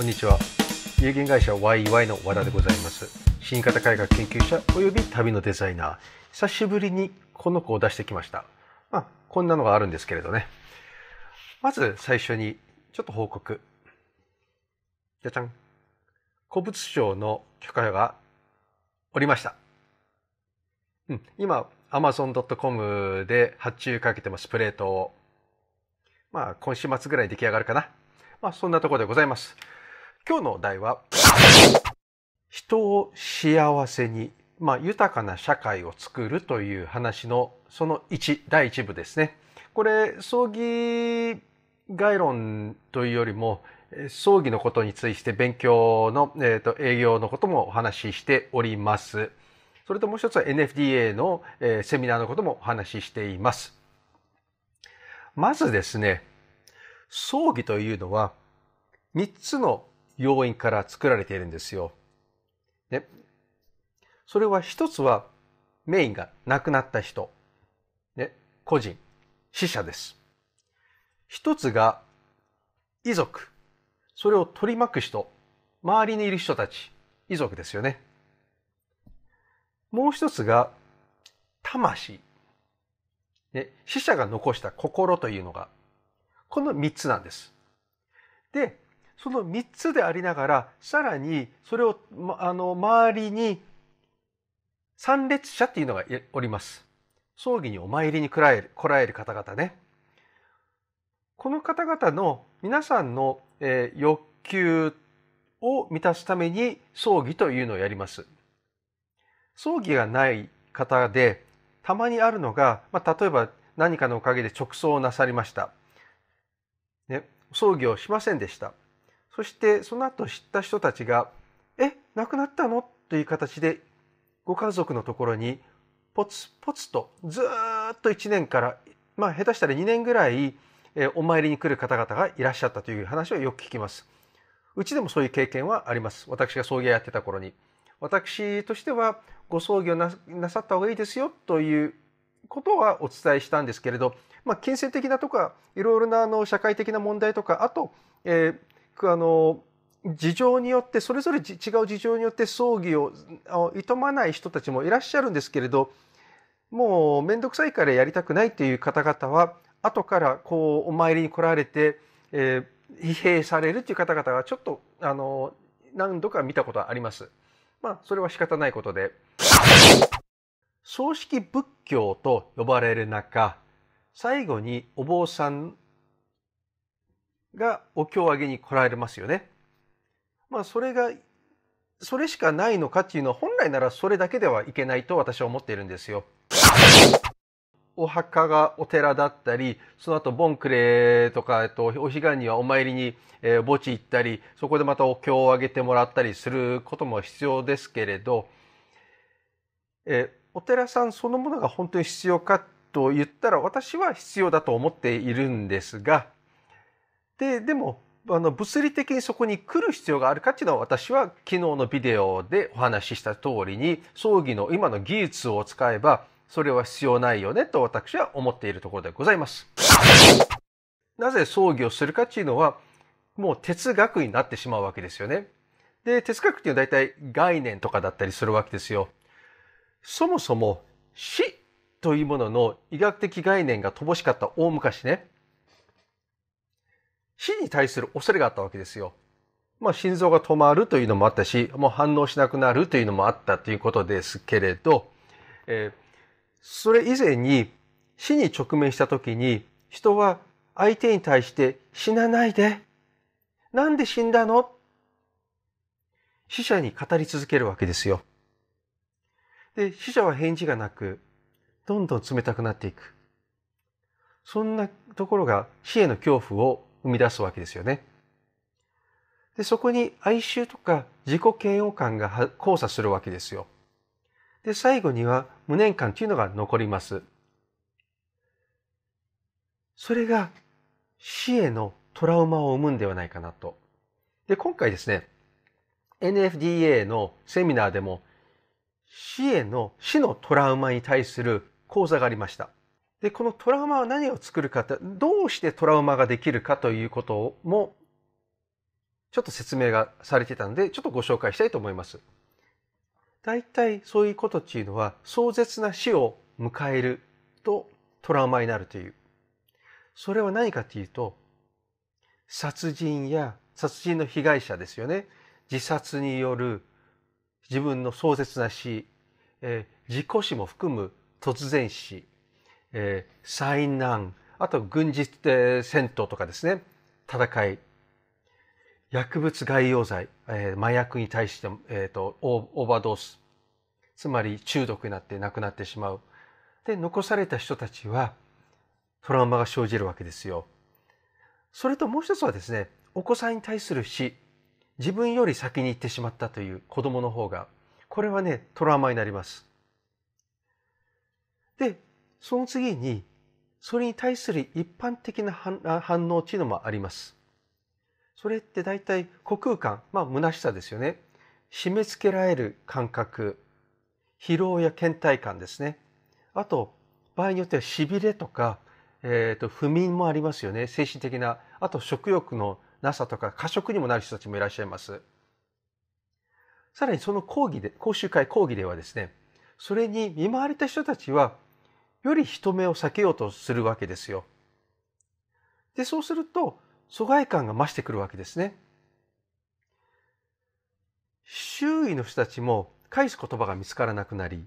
こんにちは有限会社 YY の和田でございます新型改革研究者及び旅のデザイナー久しぶりにこの子を出してきましたまあこんなのがあるんですけれどねまず最初にちょっと報告じゃじゃん古物商の許可がおりましたうん、今 amazon.com で発注かけてますプレートをまあ今週末ぐらい出来上がるかなまあそんなところでございます今日のお題は、人を幸せに、まあ、豊かな社会を作るという話のその1、第1部ですね。これ、葬儀概論というよりも、葬儀のことについて勉強の、えーと、と営業のこともお話ししております。それともう一つは NFDA の、えー、セミナーのこともお話ししています。まずですね、葬儀というのは3つの要因から作られているんですよ。ね、それは一つはメインが亡くなった人、ね、個人、死者です。一つが遺族、それを取り巻く人、周りにいる人たち、遺族ですよね。もう一つが魂、ね、死者が残した心というのが、この三つなんです。で、その3つでありながらさらにそれを、あの周りに参列者っていうのがおります。葬儀にお参りに来られる来られる方々ね。この方々の皆さんの、え欲求を満たすために葬儀というのをやります。葬儀がない方でたまにあるのが、まあ、例えば何かのおかげで直葬をなさりました。ね、葬儀をしませんでした。そしてその後知った人たちが「え亡くなったの?」という形でご家族のところにポツポツとずっと1年からまあ下手したら2年ぐらいお参りに来る方々がいらっしゃったという話をよく聞きます。うちでもそういう経験はあります。私が葬儀をやってた頃に。私としてはご葬儀をなさった方がいいですよということはお伝えしたんですけれど、まあ、金銭的なとかいろいろなあの社会的な問題とかあと、えー、あの事情によってそれぞれ違う事情によって葬儀をいとまない人たちもいらっしゃるんですけれどもう面倒くさいからやりたくないという方々は後からこうお参りに来られて、えー、疲弊されるという方々がちょっとあの何度か見たことはあります。まあそれは仕方ないことで。葬式仏教と呼ばれる中最後にお坊さんがお経をあげに来られますよね。まあ、それがそれしかないのかっていうのは本来ならそれだけではいけないと私は思っているんですよ。お墓がお寺だったりその後ボンクレとか、えっと、お彼岸にはお参りに、えー、墓地行ったりそこでまたお経をあげてもらったりすることも必要ですけれど、えー、お寺さんそのものが本当に必要かと言ったら私は必要だと思っているんですがででもあの物理的にそこに来る必要があるかっていうのは私は昨日のビデオでお話しした通りに葬儀の今の技術を使えばそれは必要ないよねと私は思っているところでございます。なぜ葬儀をするかっていうのはもう哲学になってしまうわけですよね。で、哲学っていうのは大体概念とかだったりするわけですよ。そもそも死というものの医学的概念が乏しかった大昔ね、死に対する恐れがあったわけですよ。まあ、心臓が止まるというのもあったし、もう反応しなくなるというのもあったということですけれど、えー、それ以前に死に直面した時に人は相手に対して死なないで、なんで死んだの死者に語り続けるわけですよ。で、死者は返事がなく、どんどん冷たくなっていく。そんなところが死への恐怖を生み出すわけですよね。でそこに哀愁とか自己嫌悪感が交差するわけですよ。で最後には無念感というのが残ります。それが死へのトラウマを生むんではないかなと。で今回ですね NFDA のセミナーでも死への死のトラウマに対する講座がありました。で、このトラウマは何を作るかって、どうしてトラウマができるかということも、ちょっと説明がされてたので、ちょっとご紹介したいと思います。大体そういうことっていうのは、壮絶な死を迎えるとトラウマになるという。それは何かというと、殺人や殺人の被害者ですよね。自殺による自分の壮絶な死、えー、自己死も含む突然死えー、災難、あと軍事、戦闘とかですね、戦い、薬物外用剤、えー、麻薬に対して、えーと、とオーバードース、つまり中毒になって亡くなってしまう。で、残された人たちはトラウマが生じるわけですよ。それともう一つはですね、お子さんに対する死、自分より先に行ってしまったという子供の方が、これはね、トラウマになります。で、その次に、それに対する一般的な反応っていうのもあります。それって大体、虚空感、まあ、虚しさですよね。締め付けられる感覚、疲労や倦怠感ですね。あと、場合によっては痺れとか、えーと、不眠もありますよね。精神的な。あと、食欲のなさとか、過食にもなる人たちもいらっしゃいます。さらにその講義で、講習会講義ではですね、それに見舞われた人たちは、より人目を避けようとするわけですよ。で、そうすると、疎外感が増してくるわけですね。周囲の人たちも返す言葉が見つからなくなり、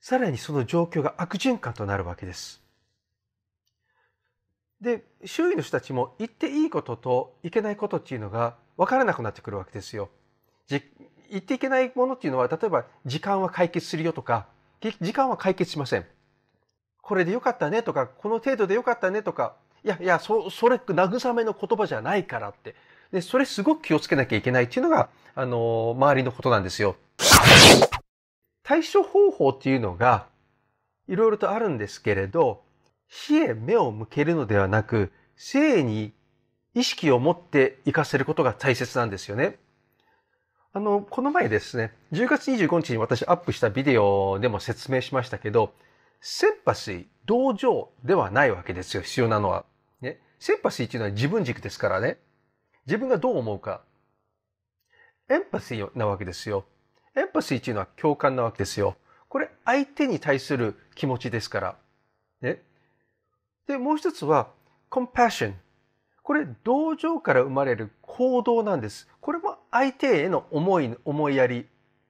さらにその状況が悪循環となるわけです。で、周囲の人たちも言っていいことといけないことっていうのが分からなくなってくるわけですよ。言っていけないものっていうのは、例えば時間は解決するよとか、時間は解決しません。これでよかったねとか、この程度でよかったねとか、いやいや、そ、それ、慰めの言葉じゃないからって。で、それすごく気をつけなきゃいけないっていうのが、あのー、周りのことなんですよ。対処方法っていうのが、いろいろとあるんですけれど、死へ目を向けるのではなく、生に意識を持って活かせることが大切なんですよね。あの、この前ですね、10月25日に私アップしたビデオでも説明しましたけど、センパシー、同情ではないわけですよ、必要なのは。ね。センパシーっていうのは自分軸ですからね。自分がどう思うか。エンパシーなわけですよ。エンパシーっていうのは共感なわけですよ。これ、相手に対する気持ちですから。ね。で、もう一つは、コンパッション、これ同情から生まれる行動なんです。これも相手への思い、思いやり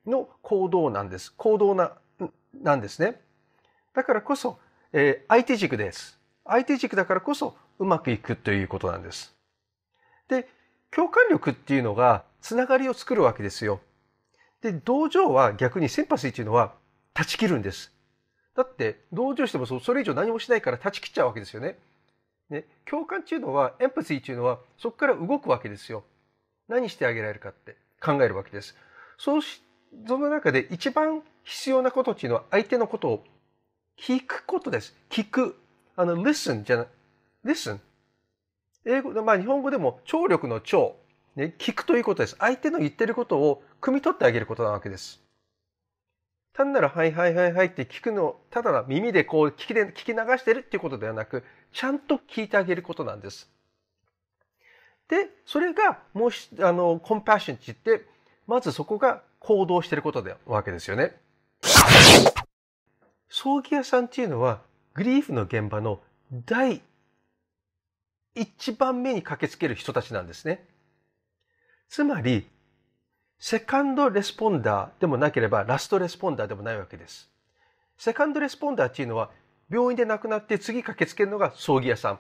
の行動なんです。行動な、なんですね。だからこそ、えー、相手軸です。相手軸だからこそうまくいくということなんです。で、共感力っていうのがつながりを作るわけですよ。で、同情は逆にセンパシーっていうのは断ち切るんです。だって、同情してもそれ以上何もしないから断ち切っちゃうわけですよね。共感っていうのはエンパシーっていうのはそこから動くわけですよ。何してあげられるかって考えるわけです。そうしその中で一番必要なことっていうのは相手のことを聞くことです。聞く。あの、listen じゃない。listen。英語まあ日本語でも聴力の聴。ね、聞くということです。相手の言ってることを汲み取ってあげることなわけです。単なる「はいはいはいはい」って聞くのをただ耳でこう聞きで聞き流してるっていうことではなくちゃんと聞いてあげることなんです。でそれがもしあのコンパッションって言ってまずそこが行動してることでわけですよね。葬儀屋さんっていうのはグリーフの現場の第一番目に駆けつける人たちなんですね。つまりセカンドレスポンダーでもなければラストレスポンダーでもないわけです。セカンドレスポンダーっていうのは病院で亡くなって次駆けつけるのが葬儀屋さん。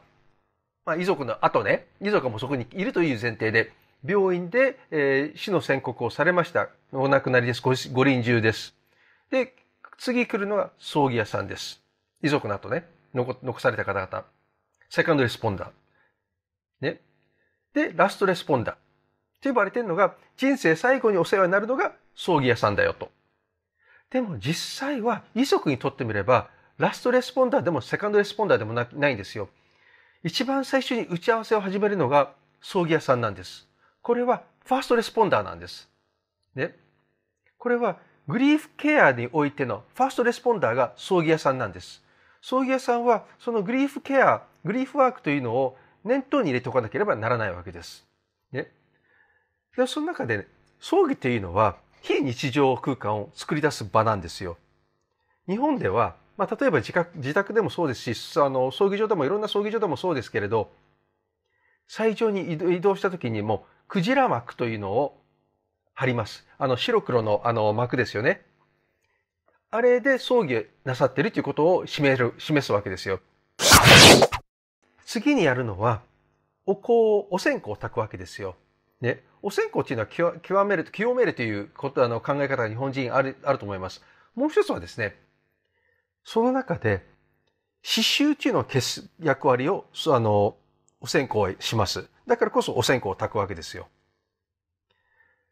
まあ、遺族の後ね、遺族もそこにいるという前提で、病院で、えー、死の宣告をされました。お亡くなりです。ごご臨終です。で、次来るのが葬儀屋さんです。遺族の後ね、残残された方々。セカンドレスポンダー。ね。で、ラストレスポンダー。と呼ばれてるのが、人生最後にお世話になるのが葬儀屋さんだよと。でも実際は遺族にとってみれば、ラストレスポンダーでもセカンドレスポンダーでもないんですよ。一番最初に打ち合わせを始めるのが葬儀屋さんなんです。これはファーストレスポンダーなんです。ね。これはグリーフケアにおいてのファーストレスポンダーが葬儀屋さんなんです。葬儀屋さんはそのグリーフケア、グリーフワークというのを念頭に入れておかなければならないわけです。ね。でその中で、ね、葬儀っていうのは非日常空間を作り出す場なんですよ。日本では、まあ、例えば自自宅でもそうですしあの葬儀場でもいろんな葬儀場でもそうですけれど最上に移動した時にもクジラ幕というのを貼ります。あの白黒のあの幕ですよね。あれで葬儀なさってるということを示る示すわけですよ。次にやるのはお香をお線香を炊くわけですよ。ね、お線香っていうのは極める、清めるということあの考え方が日本人あるあると思います。もう一つはですね、その中で、刺繍っていうのを消す役割を、あの、お線香します。だからこそお線香を炊くわけですよ。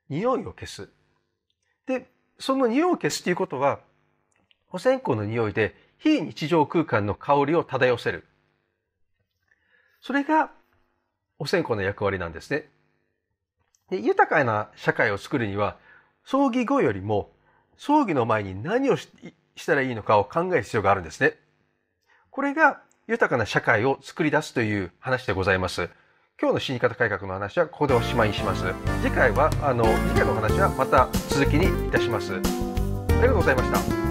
匂いを消す。で、その匂いを消すということは、お線香の匂いで非日常空間の香りを漂わせる。それがお線香の役割なんですね。で豊かな社会を作るには葬儀後よりも葬儀の前に何をしたらいいのかを考える必要があるんですね。これが豊かな社会を作り出すという話でございます。今日の死に方改革の話はここでおしまいにします。次回は、あの、次回の話はまた続きにいたします。ありがとうございました。